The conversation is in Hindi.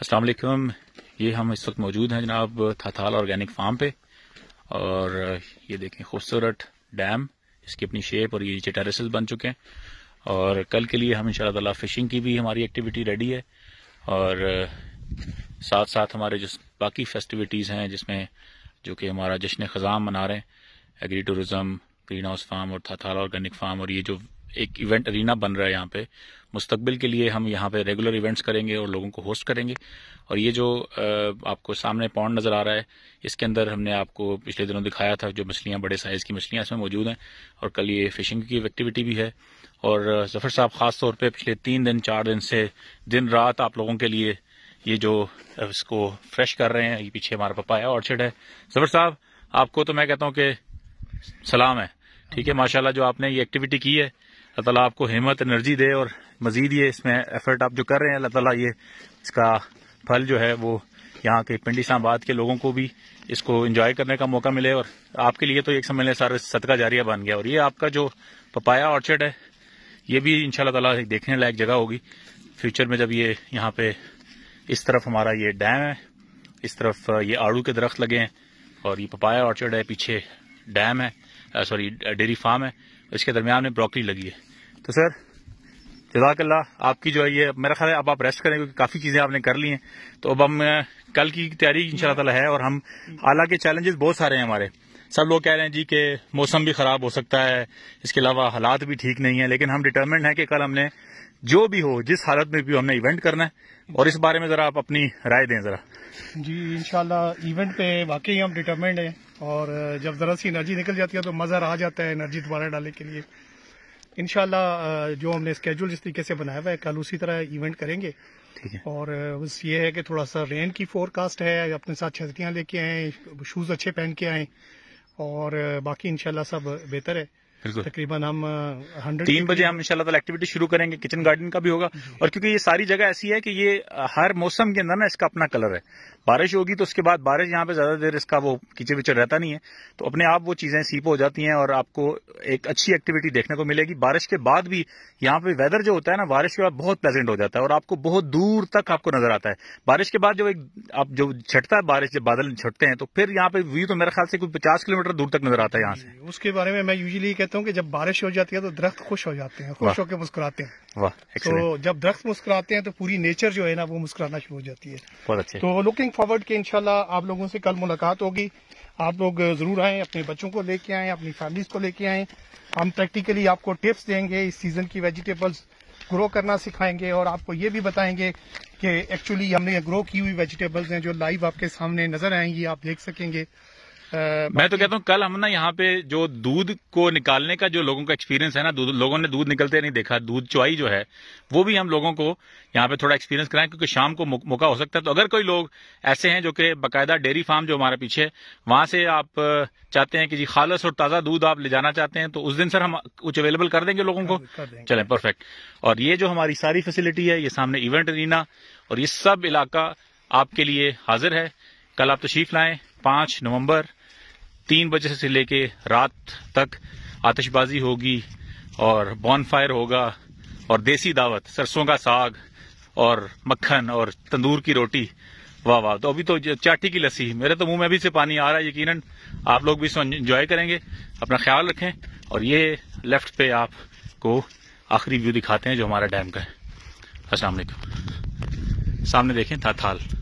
अस्सलाम वालेकुम ये हम इस वक्त मौजूद हैं जनाब थाथाल ऑर्गेनिक फार्म पे और ये देखें खूबसूरत डैम इसकी अपनी शेप और ये नीचे टेरेसेस बन चुके हैं और कल के लिए हम इन फिशिंग की भी हमारी एक्टिविटी रेडी है और साथ साथ हमारे जो बाकी फेस्टिविटीज़ हैं जिसमें जो कि हमारा जश्न ख़जाम मना रहे हैं agri tourism green house farm और थाथाल ऑर्गेनिक फार्म और ये जो एक इवेंट अरीना बन रहा है यहाँ पे मुस्तबिल के लिए हम यहाँ पे रेगुलर इवेंट्स करेंगे और लोगों को होस्ट करेंगे और ये जो आपको सामने पौंड नज़र आ रहा है इसके अंदर हमने आपको पिछले दिनों दिखाया था जो मछलियाँ बड़े साइज़ की मछलियाँ इसमें मौजूद हैं और कल ये फिशिंग की एक्टिविटी भी है और जफर साहब ख़ास तौर पर पिछले तीन दिन चार दिन से दिन रात आप लोगों के लिए ये जो इसको फ्रेश कर रहे हैं ये पीछे हमारा पपाया ऑर्चिड है जफर साहब आपको तो मैं कहता हूँ कि सलाम है ठीक है माशाल्लाह जो आपने ये एक्टिविटी की है अल्लाह तला आपको हिम्मत एनर्जी दे और मज़ीद ये इसमें एफर्ट आप जो कर रहे हैं अल्लाह तला ये इसका फल जो है वो यहाँ के पिंडी इस्लाबाद के लोगों को भी इसको इंजॉय करने का मौका मिले और आपके लिए तो एक समझ लें सारे सदका जारिया बन गया और ये आपका जो पपाया ऑर्चर्ड है ये भी इन ताला देखने लायक जगह होगी फ्यूचर में जब ये यहाँ पे इस तरफ हमारा ये डैम है इस तरफ ये आड़ू के दरख्त लगे हैं और ये पपाया ऑर्चर्ड है पीछे डैम है सॉरी डेयरी फार्म है इसके दरमियान में ब्रॉकली लगी है तो सर जजाकल्ला आपकी जो है ये मेरा ख्याल है अब आप रेस्ट करें क्योंकि काफ़ी चीज़ें आपने कर ली हैं तो अब हम कल की तैयारी इन है और हम हालांकि चैलेंजेस बहुत सारे हैं हमारे सब लोग कह रहे हैं जी कि मौसम भी ख़राब हो सकता है इसके अलावा हालात भी ठीक नहीं है लेकिन हम डिटर्मेंट हैं कि कल हमने जो भी हो जिस हालत में भी हमने इवेंट करना है और इस बारे में ज़रा आप अपनी राय दें ज़रा जी इंशाल्लाह इवेंट पे वाकई हम डिटर्मेंट हैं और जब ज़रा सी एनर्जी निकल जाती है तो मज़ा आ जाता है एनर्जी दोबारा डालने के लिए इनशाला जो हमने स्केड्यूल जिस तरीके से बनाया हुआ है कल उसी तरह इवेंट करेंगे ठीक है और बस ये है कि थोड़ा सा रेन की फोरकास्ट है अपने साथ छतरियाँ लेके आए शूज़ अच्छे पहन के आए और बाकी इनशाला सब बेहतर है बिल्कुल तकरीबन हम हंड्रेड तीन बजे हम इंशाल्लाह एक्टिविटी शुरू करेंगे किचन गार्डन का भी होगा और क्योंकि ये सारी जगह ऐसी है कि ये हर मौसम के अंदर ना इसका अपना कलर है बारिश होगी तो उसके बाद बारिश यहाँ पे ज्यादा देर इसका वो कीचड़ विचड़ रहता नहीं है तो अपने आप वो चीजें सीप हो जाती हैं और आपको एक अच्छी एक्टिविटी देखने को मिलेगी बारिश के बाद भी यहाँ पे वेदर जो होता है ना बारिश के बाद बहुत प्लेजेंट हो जाता है और आपको बहुत दूर तक आपको नजर आता है बारिश के बाद जो एक आप जो छटता है बारिश जब बादल छटते हैं तो फिर यहाँ पे व्यू तो मेरे ख्याल से कुछ पचास किलोमीटर दूर तक नजर आता है यहाँ से उसके बारे में मैं यूजली कहता हूँ कि जब बारिश हो जाती है तो दरख्त खुश हो जाते हैं खुश होकर मुस्कुराते हैं तो जब दरख्त मुस्कुराते हैं तो पूरी नेचर जो है ना वो मुस्कुराना शुरू हो जाती है तो लुकिंग फॉरवर्ड के इनशाला आप लोगों से कल मुलाकात होगी आप लोग जरूर आए अपने बच्चों को लेके आए अपनी फैमिलीज को लेके आए हम प्रैक्टिकली आपको टिप्स देंगे इस सीजन की वेजिटेबल्स ग्रो करना सिखाएंगे और आपको ये भी बताएंगे कि एक्चुअली हमने ग्रो की हुई वेजिटेबल्स हैं जो लाइव आपके सामने नजर आएंगी आप देख सकेंगे मैं तो कहता हूँ कल हम ना यहाँ पे जो दूध को निकालने का जो लोगों का एक्सपीरियंस है ना लोगों ने दूध निकलते नहीं देखा दूध चुआई जो है वो भी हम लोगों को यहाँ पे थोड़ा एक्सपीरियंस कराएं क्योंकि शाम को मौका हो सकता है तो अगर कोई लोग ऐसे हैं जो कि बाकायदा डेयरी फार्म जो हमारे पीछे वहां से आप चाहते हैं कि जी खालस और ताज़ा दूध आप ले जाना चाहते हैं तो उस दिन सर हम कुछ अवेलेबल कर देंगे लोगों को चले परफेक्ट और ये जो हमारी सारी फैसिलिटी है ये सामने इवेंट रीना और ये सब इलाका आपके लिए हाजिर है कल आप तशीफ लाएं पांच नवंबर तीन बजे से लेके रात तक आतिशबाजी होगी और बॉन फायर होगा और देसी दावत सरसों का साग और मक्खन और तंदूर की रोटी वाह वाह तो अभी तो चाटी की लस्सी मेरे तो मुंह में अभी से पानी आ रहा है यकीनन आप लोग भी इसको एंजॉय करेंगे अपना ख्याल रखें और ये लेफ्ट पे आपको आखिरी व्यू दिखाते हैं जो हमारा डैम का है अस्सलाम सामने देखें था थाल